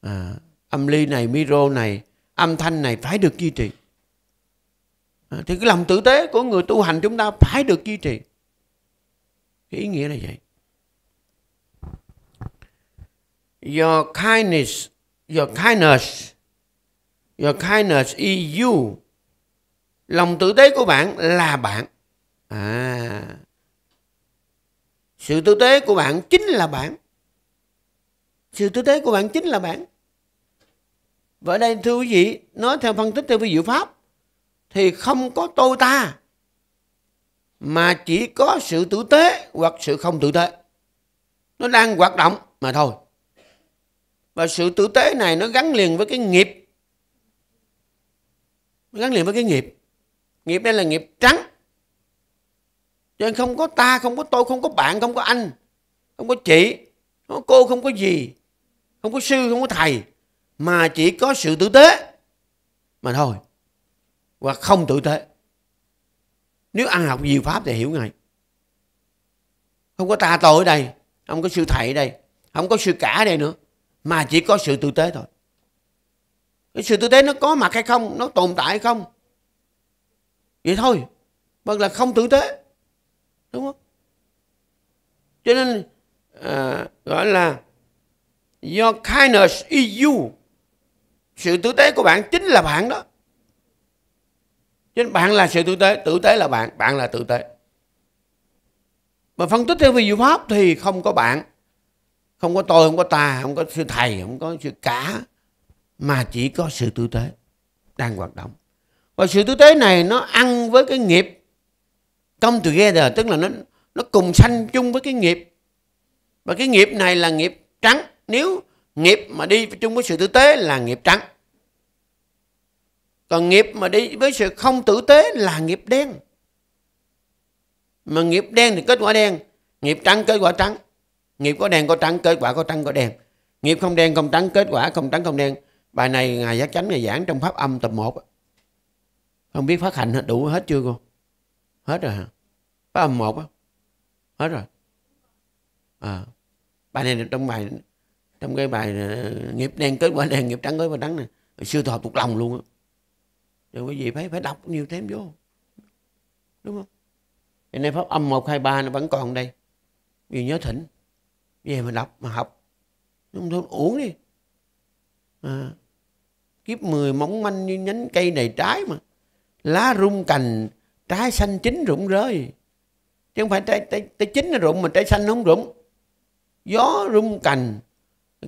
à, âm ly này micro này âm thanh này phải được duy trì à, thì cái lòng tử tế của người tu hành chúng ta phải được duy trì cái ý nghĩa là vậy your kindness your kindness your kindness is you lòng tử tế của bạn là bạn à sự tử tế của bạn chính là bạn sự tử tế của bạn chính là bạn và ở đây thưa quý vị nói theo phân tích theo vi diệu pháp thì không có tôi ta mà chỉ có sự tử tế hoặc sự không tử tế nó đang hoạt động mà thôi và sự tử tế này nó gắn liền với cái nghiệp gắn liền với cái nghiệp nghiệp đây là nghiệp trắng cho nên không có ta không có tôi không có bạn không có anh không có chị không có cô không có gì không có sư không có thầy mà chỉ có sự tử tế mà thôi và không tử tế nếu ăn học nhiều pháp thì hiểu ngay không có ta tôi ở đây không có sư thầy ở đây không có sư cả ở đây nữa mà chỉ có sự tử tế thôi cái sự tử tế nó có mặt hay không nó tồn tại hay không vậy thôi vâng là không tử tế đúng không cho nên à, gọi là your kindness is you sự tử tế của bạn chính là bạn đó cho nên bạn là sự tử tế tử tế là bạn bạn là tử tế mà phân tích theo vị diệu pháp thì không có bạn không có tôi không có ta không có sư thầy không có sư cả mà chỉ có sự tử tế đang hoạt động và sự tử tế này nó ăn với cái nghiệp Come together tức là nó nó cùng sanh chung với cái nghiệp. Và cái nghiệp này là nghiệp trắng. Nếu nghiệp mà đi chung với sự tử tế là nghiệp trắng. Còn nghiệp mà đi với sự không tử tế là nghiệp đen. Mà nghiệp đen thì kết quả đen, nghiệp trắng kết quả trắng. Nghiệp có đen có trắng, kết quả có trắng có đen. Nghiệp không đen không trắng, kết quả không trắng không đen. Bài này Ngài Giác Chánh Ngài giảng trong Pháp Âm tập 1. Không biết phát hành hết đủ hết chưa cô? Hết rồi hả? Có âm một á. Hết rồi. À, bài này trong bài trong cái bài ờ, nghiệp đen kết quả đen nghiệp trắng kết quả trắng này siêu thọ thuộc lòng luôn á thì quý vị phải phải đọc nhiều thêm vô đúng không hiện nay pháp âm một hai ba nó vẫn còn đây vì nhớ thỉnh về mà đọc mà học không thôi uống đi à, kiếp mười móng manh như nhánh cây đầy trái mà lá rung cành trái xanh chín rụng rơi chứ không phải trái, trái, trái chín nó rụng mà trái xanh nó không rụng gió rung cành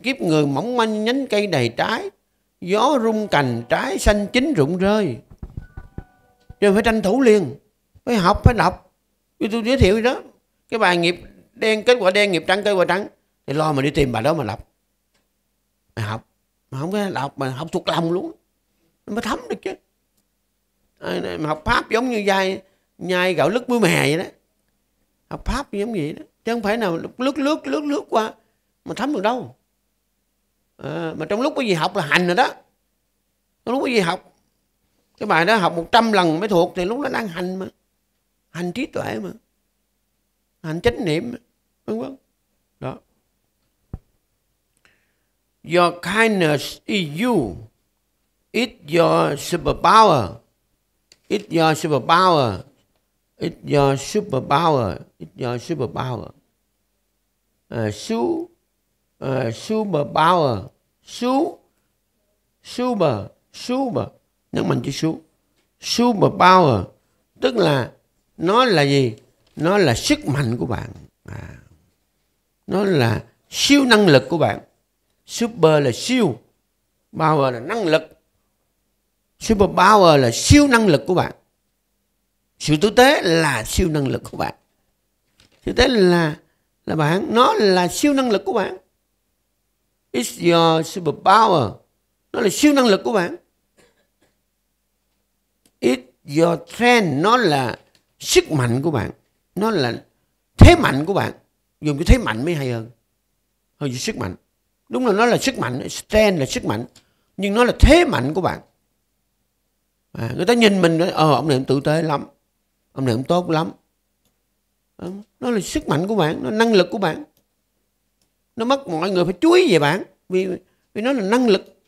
kiếp người mỏng manh nhánh cây đầy trái gió rung cành trái xanh chín rụng rơi nên phải tranh thủ liền phải học phải đọc như tôi giới thiệu đó cái bài nghiệp đen kết quả đen nghiệp trắng kết quả trắng thì lo mà đi tìm bài đó mà đọc mà học mà không có đọc mà học thuộc lòng luôn mới thấm được chứ Ờ, học pháp giống như dai nhai gạo lứt với mè vậy đó học pháp giống vậy đó chứ không phải nào lướt lướt lướt lướt qua mà thấm được đâu à, mà trong lúc có gì học là hành rồi đó trong lúc có gì học cái bài đó học 100 lần mới thuộc thì lúc đó đang hành mà hành trí tuệ mà hành chánh niệm vân vân đó your kindness is you it's your superpower It's your superpower. It's your superpower. It's your superpower. Uh, à, su, uh, à, superpower. Su, super, super. Nhấn mạnh chữ su. Superpower. Tức là nó là gì? Nó là sức mạnh của bạn. À, nó là siêu năng lực của bạn. Super là siêu. Power là năng lực Super power là siêu năng lực của bạn. Sự tử tế là siêu năng lực của bạn. Sự tế là là bạn, nó là siêu năng lực của bạn. It's your super power. Nó là siêu năng lực của bạn. It's your trend. Nó là sức mạnh của bạn. Nó là thế mạnh của bạn. Dùng cái thế mạnh mới hay hơn. Hơn sức mạnh. Đúng là nó là sức mạnh. Strength là sức mạnh. Nhưng nó là thế mạnh của bạn à, người ta nhìn mình nói ờ ông này ông tử tế lắm ông này ông tốt lắm nó là sức mạnh của bạn nó năng lực của bạn nó mất mọi người phải chú ý về bạn vì vì nó là năng lực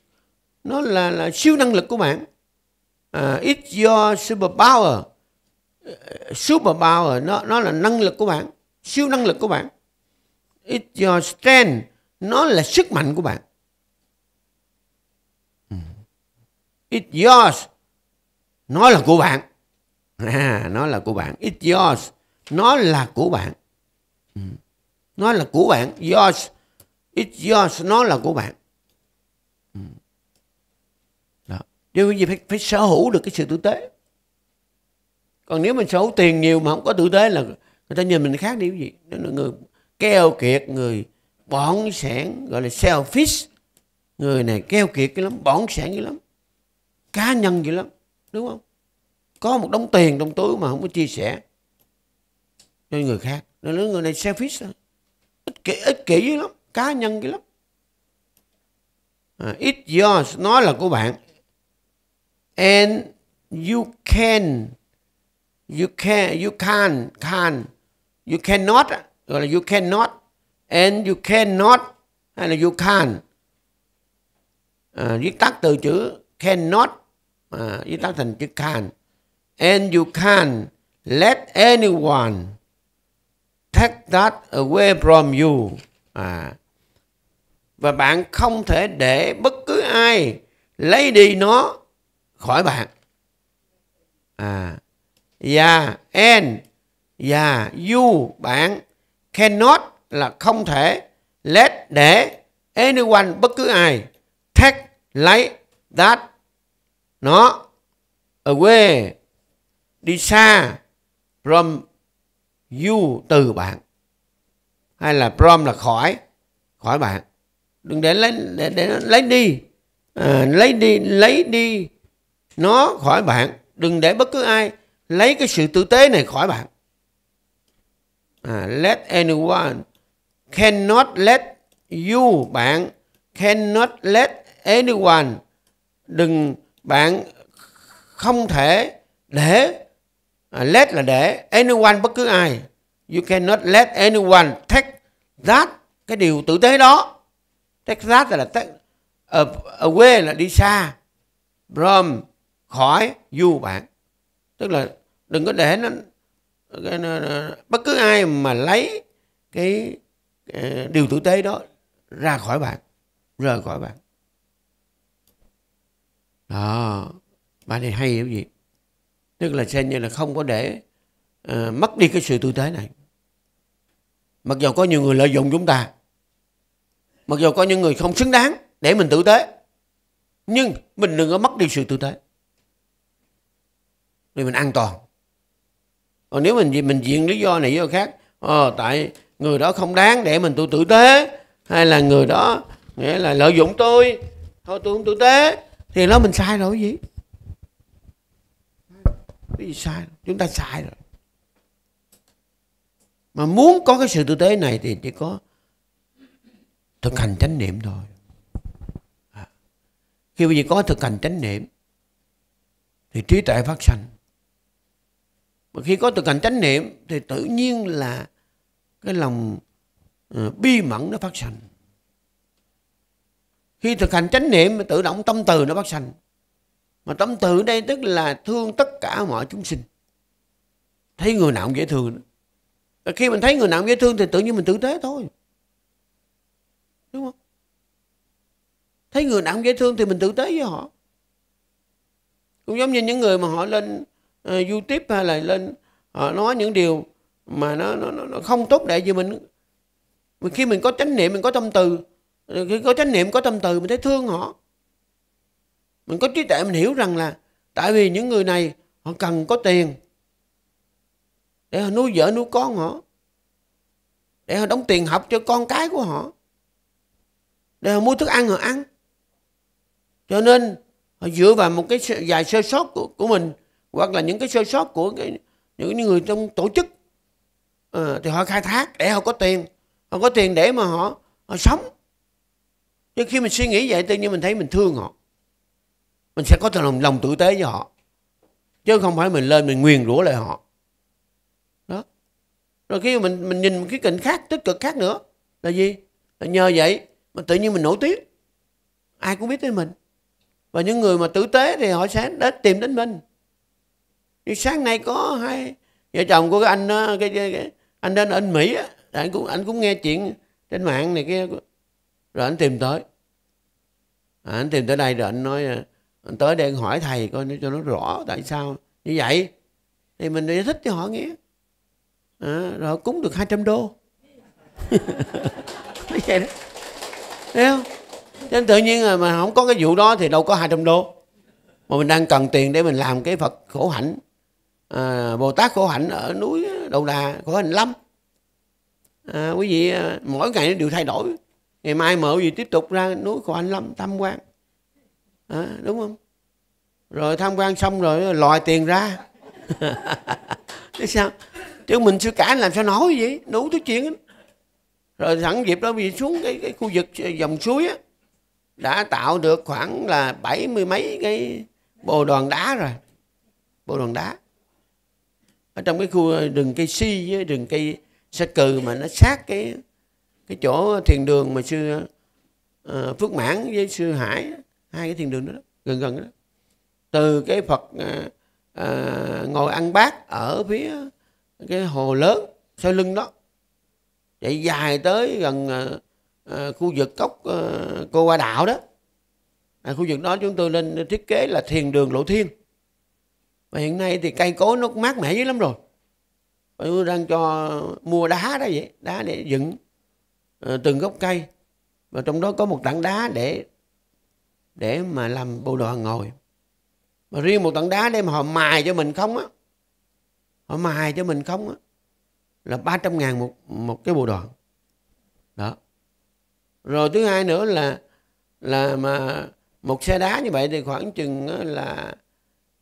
nó là là siêu năng lực của bạn uh, it's your Super Power nó nó là năng lực của bạn siêu năng lực của bạn it's your strength nó là sức mạnh của bạn ừ. it's yours nó là của bạn à, nó là của bạn it's yours nó là của bạn ừ. nó là của bạn yours it's yours nó là của bạn ừ. đó điều gì phải phải sở hữu được cái sự tử tế còn nếu mình sở hữu tiền nhiều mà không có tử tế là người ta nhìn mình khác đi cái gì là người keo kiệt người bỏng sẻn gọi là selfish người này keo kiệt cái lắm bỏng sẻn cái lắm cá nhân dữ lắm đúng không có một đống tiền trong túi mà không có chia sẻ cho người khác nên nói người này selfish đó. ích kỷ ích kỷ dữ lắm cá nhân dữ lắm à, it's yours nó là của bạn and you can you can you can can you cannot gọi là you cannot and you cannot hay là you can à, viết tắt từ chữ cannot à, viết tắt thành chữ can and you can let anyone take that away from you à, và bạn không thể để bất cứ ai lấy đi nó khỏi bạn à yeah and yeah you bạn cannot là không thể let để anyone bất cứ ai take lấy that nó away đi xa from you từ bạn hay là from là khỏi khỏi bạn đừng để lấy để, để lấy đi à, lấy đi lấy đi nó khỏi bạn đừng để bất cứ ai lấy cái sự tử tế này khỏi bạn à, let anyone cannot let you bạn cannot let anyone đừng bạn không thể để uh, let là để anyone bất cứ ai you cannot let anyone take that cái điều tử tế đó take that là take, uh, away là đi xa from khỏi du bạn tức là đừng có để nó, bất cứ ai mà lấy cái uh, điều tử tế đó ra khỏi bạn rời khỏi bạn đó bài này hay hiểu gì tức là xem như là không có để uh, mất đi cái sự tử tế này mặc dù có nhiều người lợi dụng chúng ta mặc dù có những người không xứng đáng để mình tử tế nhưng mình đừng có mất đi sự tử tế thì mình an toàn còn nếu mình mình diện lý do này lý do khác ờ, tại người đó không đáng để mình tôi tử tế hay là người đó nghĩa là lợi dụng tôi thôi tôi không tử tế thì nó mình sai rồi gì cái gì sai chúng ta sai rồi mà muốn có cái sự tử tế này thì chỉ có thực hành chánh niệm thôi à. khi bây giờ có thực hành chánh niệm thì trí tuệ phát sanh mà khi có thực hành chánh niệm thì tự nhiên là cái lòng uh, bi mẫn nó phát sanh khi thực hành chánh niệm tự động tâm từ nó phát sanh mà tâm từ đây tức là thương tất cả mọi chúng sinh thấy người nào cũng dễ thương nữa. khi mình thấy người nào cũng dễ thương thì tự nhiên mình tử tế thôi đúng không thấy người nào cũng dễ thương thì mình tử tế với họ cũng giống như những người mà họ lên uh, youtube hay là lên họ nói những điều mà nó, nó, nó không tốt đẹp gì mình khi mình có chánh niệm mình có tâm từ khi có trách niệm có tâm từ mình thấy thương họ mình có trí tuệ mình hiểu rằng là tại vì những người này họ cần có tiền để họ nuôi vợ nuôi con họ để họ đóng tiền học cho con cái của họ để họ mua thức ăn họ ăn cho nên họ dựa vào một cái vài sơ sót của, của mình hoặc là những cái sơ sót của cái, những người trong tổ chức à, thì họ khai thác để họ có tiền họ có tiền để mà họ họ sống nhưng khi mình suy nghĩ vậy tự nhiên mình thấy mình thương họ mình sẽ có lòng lòng tử tế với họ chứ không phải mình lên mình nguyền rủa lại họ đó rồi khi mình mình nhìn cái cạnh khác tích cực khác nữa là gì là nhờ vậy mà tự nhiên mình nổi tiếng ai cũng biết tới mình và những người mà tử tế thì họ sẽ đến tìm đến mình thì sáng nay có hai vợ chồng của cái anh cái, cái, cái anh đến ở anh Mỹ á, anh cũng anh cũng nghe chuyện trên mạng này kia rồi anh tìm tới à, anh tìm tới đây rồi anh nói à, anh tới đây anh hỏi thầy coi nó cho nó rõ tại sao như vậy thì mình giải thích cho họ nghe à, rồi cúng được 200 đô nói vậy đó thấy không nên tự nhiên là mà không có cái vụ đó thì đâu có 200 đô mà mình đang cần tiền để mình làm cái phật khổ hạnh à, bồ tát khổ hạnh ở núi đầu đà khổ hạnh lâm à, quý vị à, mỗi ngày nó đều thay đổi ngày mai mở gì tiếp tục ra núi của anh lâm tham quan à, đúng không rồi tham quan xong rồi lòi tiền ra thế sao chứ mình sư cả làm sao nói vậy đủ thứ chuyện rồi sẵn dịp đó vì xuống cái, cái khu vực dòng suối á đã tạo được khoảng là bảy mươi mấy cái bồ đoàn đá rồi bồ đoàn đá ở trong cái khu ờ, rừng cây si với rừng cây sa cừ mà nó sát cái cái chỗ thiền đường mà sư ờ, phước mãn với sư hải hai cái thiền đường đó gần gần đó từ cái phật ờ, ờ, ngồi ăn bát ở phía cái hồ lớn sau lưng đó chạy dài tới gần khu vực cốc cô qua đạo đó à, khu vực đó chúng tôi lên thiết kế là thiền đường lộ thiên và hiện nay thì cây cối nó mát mẻ dữ lắm rồi tôi đang cho mua đá đó vậy đá để dựng Ờ, từng gốc cây và trong đó có một tảng đá để để mà làm bộ đoàn ngồi mà riêng một tảng đá để mà họ mài cho mình không á họ mài cho mình không á là 300 ngàn một, một cái bộ đoàn đó rồi thứ hai nữa là là mà một xe đá như vậy thì khoảng chừng là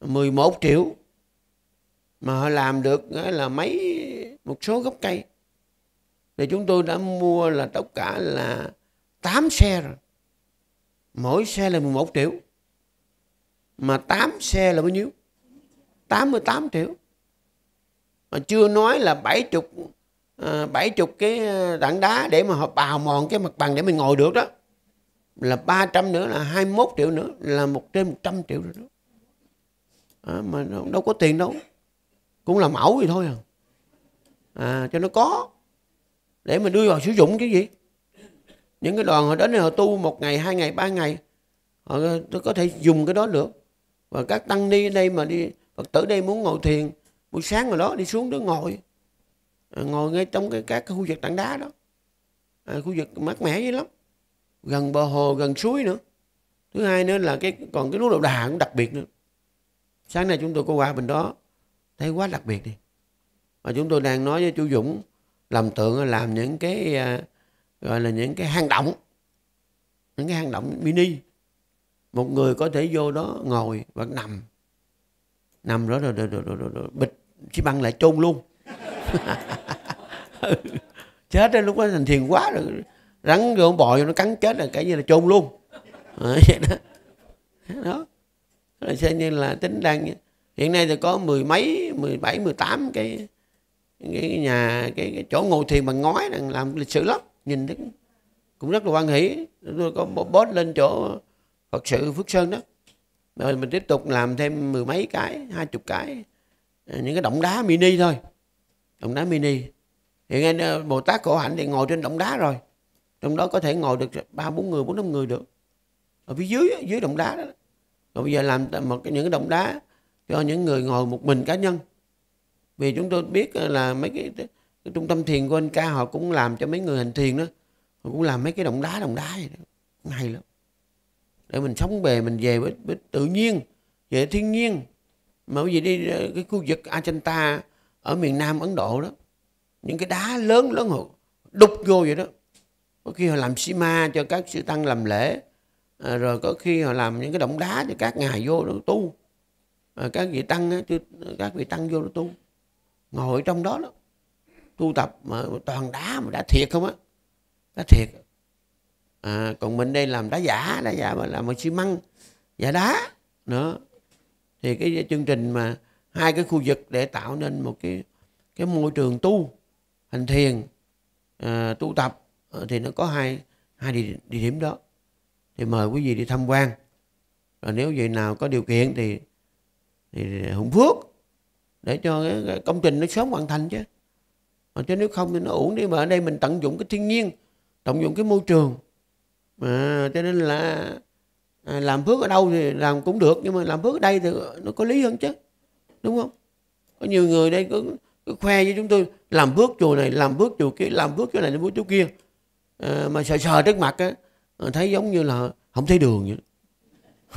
11 triệu mà họ làm được là mấy một số gốc cây thì chúng tôi đã mua là tất cả là 8 xe rồi mỗi xe là 11 triệu mà 8 xe là bao nhiêu 88 triệu mà chưa nói là 70 à, 70 cái đặng đá để mà họ bào mòn cái mặt bằng để mình ngồi được đó là 300 nữa là 21 triệu nữa là một trên 100 triệu rồi đó à, mà đâu có tiền đâu cũng là mẫu vậy thôi à, à cho nó có để mà đưa vào sử dụng cái gì những cái đoàn họ đến họ tu một ngày hai ngày ba ngày họ có thể dùng cái đó được và các tăng ni đây mà đi phật tử đây muốn ngồi thiền buổi sáng rồi đó đi xuống đó ngồi à, ngồi ngay trong cái các khu vực tảng đá đó à, khu vực mát mẻ dữ lắm gần bờ hồ gần suối nữa thứ hai nữa là cái còn cái núi đầu đà cũng đặc biệt nữa sáng nay chúng tôi có qua bên đó thấy quá đặc biệt đi mà chúng tôi đang nói với chú Dũng làm tượng làm những cái à, gọi là những cái hang động những cái hang động mini một người có thể vô đó ngồi và nằm nằm đó rồi rồi rồi rồi, rồi, rồi bịch xi băng lại chôn luôn ừ, chết đó lúc đó thành thiền quá rồi rắn vô bò vô nó cắn chết là cái như là chôn luôn ờ, vậy đó đó rồi xem như là tính đang hiện nay thì có mười mấy mười bảy mười tám cái cái nhà cái, cái chỗ ngồi thiền bằng ngói đang làm lịch sử lắm nhìn thấy cũng rất là quan hỷ tôi có post lên chỗ Phật sự Phước Sơn đó rồi mình tiếp tục làm thêm mười mấy cái hai chục cái à, những cái động đá mini thôi động đá mini hiện nay à, Bồ Tát khổ hạnh thì ngồi trên động đá rồi trong đó có thể ngồi được ba bốn người bốn năm người được ở phía dưới dưới động đá đó rồi bây giờ làm một cái những cái động đá cho những người ngồi một mình cá nhân vì chúng tôi biết là mấy cái, cái trung tâm thiền của anh ca họ cũng làm cho mấy người hành thiền đó họ cũng làm mấy cái động đá động đá vậy đó cũng hay lắm để mình sống về mình về với, với tự nhiên về thiên nhiên mà bây giờ đi ờ, cái khu vực Ajanta ở miền Nam Ấn Độ đó những cái đá lớn lớn họ đục vô vậy đó có khi họ làm sima cho các sư tăng làm lễ à, rồi có khi họ làm những cái động đá cho các ngài vô đó tu à, các vị tăng á, các vị tăng vô đó tu ngồi trong đó đó tu tập mà toàn đá mà đá thiệt không á đá thiệt à, còn mình đây làm đá giả đá giả mà làm một xi măng giả đá nữa thì cái chương trình mà hai cái khu vực để tạo nên một cái cái môi trường tu hành thiền à, tu tập à, thì nó có hai hai địa, địa điểm đó thì mời quý vị đi tham quan rồi nếu vậy nào có điều kiện thì, thì Hùng Phước để cho cái, công trình nó sớm hoàn thành chứ mà chứ nếu không thì nó uổng đi mà ở đây mình tận dụng cái thiên nhiên tận dụng cái môi trường mà cho nên là à, làm phước ở đâu thì làm cũng được nhưng mà làm phước ở đây thì nó có lý hơn chứ đúng không có nhiều người đây cứ, cứ khoe với chúng tôi làm phước chùa này làm phước chùa kia làm phước chỗ này làm phước chỗ kia à, mà sờ sờ trước mặt á à, thấy giống như là không thấy đường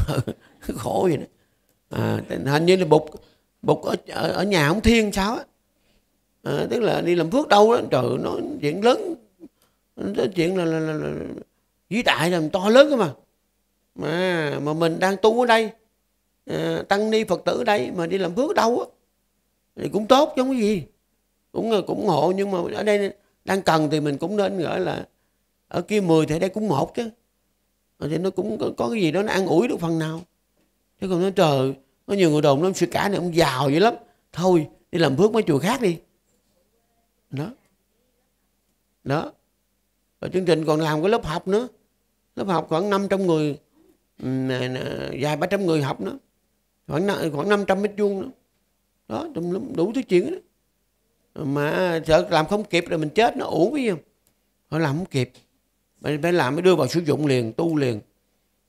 vậy khổ vậy đó à, hình như là bục bục ở, ở, ở nhà ông thiên sao á à, tức là đi làm phước đâu á trời nó chuyện lớn nó chuyện là, là, là, là vĩ đại làm to lớn cơ mà mà mà mình đang tu ở đây à, tăng ni phật tử ở đây mà đi làm phước đâu á thì cũng tốt chứ không có gì cũng ờ, cũng hộ nhưng mà ở đây đang cần thì mình cũng nên gọi là ở kia 10 thì ở đây cũng một chứ thì nó cũng có, có cái gì đó nó an ủi được phần nào chứ còn nó trời có nhiều người đồn lắm sư cả này ông giàu vậy lắm thôi đi làm phước mấy chùa khác đi đó đó và chương trình còn làm cái lớp học nữa lớp học khoảng 500 người dài 300 người học nữa khoảng khoảng 500 mét vuông nữa đó đủ, đủ thứ chuyện đó mà sợ làm không kịp rồi mình chết nó uổng cái gì không họ làm không kịp phải, phải làm mới đưa vào sử dụng liền tu liền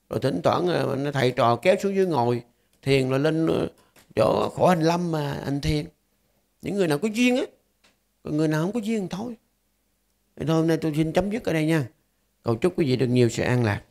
rồi thỉnh thoảng ờ, thầy trò kéo xuống dưới ngồi thiền là lên ờ, chỗ khổ hành lâm mà anh thiền những người nào có duyên á còn người nào không có duyên thôi thôi hôm nay tôi xin chấm dứt ở đây nha cầu chúc quý vị được nhiều sự an lạc